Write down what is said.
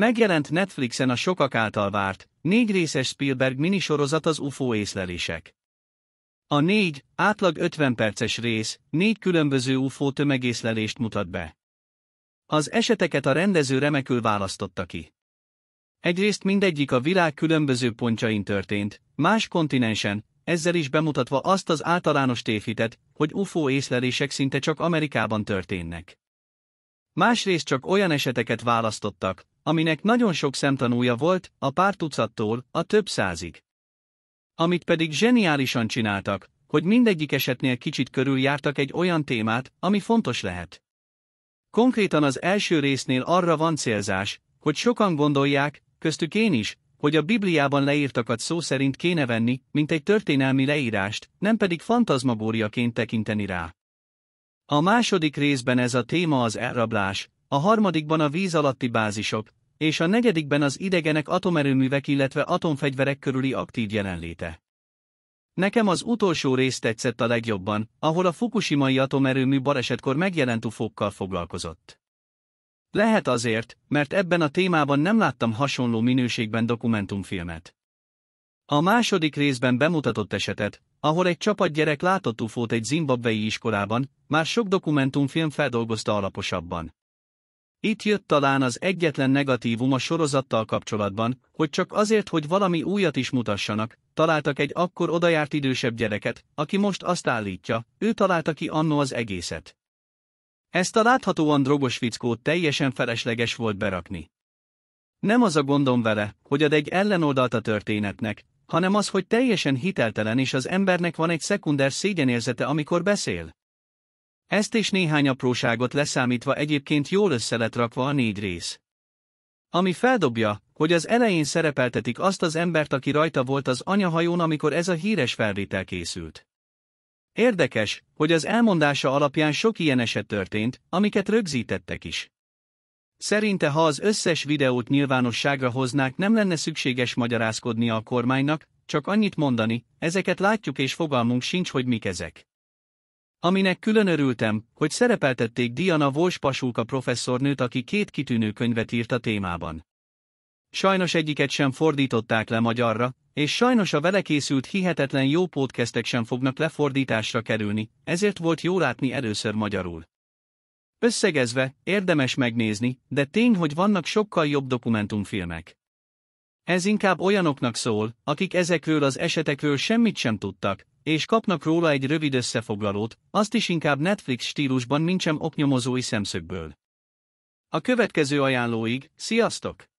Megjelent Netflixen a sokak által várt, négy részes Spielberg minisorozat az UFO észlelések. A négy, átlag 50 perces rész, négy különböző UFO tömegészlelést mutat be. Az eseteket a rendező remekül választotta ki. Egyrészt mindegyik a világ különböző pontjain történt, más kontinensen, ezzel is bemutatva azt az általános tévhitet, hogy UFO észlelések szinte csak Amerikában történnek. Másrészt csak olyan eseteket választottak, aminek nagyon sok szemtanúja volt, a pár tucattól a több százig. Amit pedig zseniálisan csináltak, hogy mindegyik esetnél kicsit körüljártak egy olyan témát, ami fontos lehet. Konkrétan az első résznél arra van célzás, hogy sokan gondolják, köztük én is, hogy a Bibliában leírtakat szó szerint kéne venni, mint egy történelmi leírást, nem pedig fantazmagóriaként tekinteni rá. A második részben ez a téma az elrablás, a harmadikban a víz alatti bázisok, és a negyedikben az idegenek atomerőművek illetve atomfegyverek körüli aktív jelenléte. Nekem az utolsó rész tetszett a legjobban, ahol a fukushimai atomerőmű balesetkor megjelent ufókkal foglalkozott. Lehet azért, mert ebben a témában nem láttam hasonló minőségben dokumentumfilmet. A második részben bemutatott esetet, ahol egy csapat gyerek látott ufót egy zimbabvei iskolában, már sok dokumentumfilm feldolgozta alaposabban. Itt jött talán az egyetlen negatívum a sorozattal kapcsolatban, hogy csak azért, hogy valami újat is mutassanak, találtak egy akkor odajárt idősebb gyereket, aki most azt állítja, ő találta ki annó az egészet. Ezt a láthatóan drogos fickót teljesen felesleges volt berakni. Nem az a gondom vele, hogy ad egy ellenoldalt a történetnek, hanem az, hogy teljesen hiteltelen és az embernek van egy szekunder szégyenérzete, amikor beszél. Ezt és néhány apróságot leszámítva egyébként jól összelet rakva a négy rész. Ami feldobja, hogy az elején szerepeltetik azt az embert, aki rajta volt az anyahajón, amikor ez a híres felvétel készült. Érdekes, hogy az elmondása alapján sok ilyen eset történt, amiket rögzítettek is. Szerinte ha az összes videót nyilvánosságra hoznák nem lenne szükséges magyarázkodni a kormánynak, csak annyit mondani, ezeket látjuk és fogalmunk sincs, hogy mik ezek. Aminek külön örültem, hogy szerepeltették Diana Vols Pasulka professzornőt, aki két kitűnő könyvet írt a témában. Sajnos egyiket sem fordították le magyarra, és sajnos a vele készült hihetetlen jó podcastek sem fognak lefordításra kerülni, ezért volt jó látni először magyarul. Összegezve, érdemes megnézni, de tény, hogy vannak sokkal jobb dokumentumfilmek. Ez inkább olyanoknak szól, akik ezekről az esetekről semmit sem tudtak, és kapnak róla egy rövid összefoglalót, azt is inkább Netflix stílusban nincsen oknyomozói szemszögből. A következő ajánlóig, sziasztok!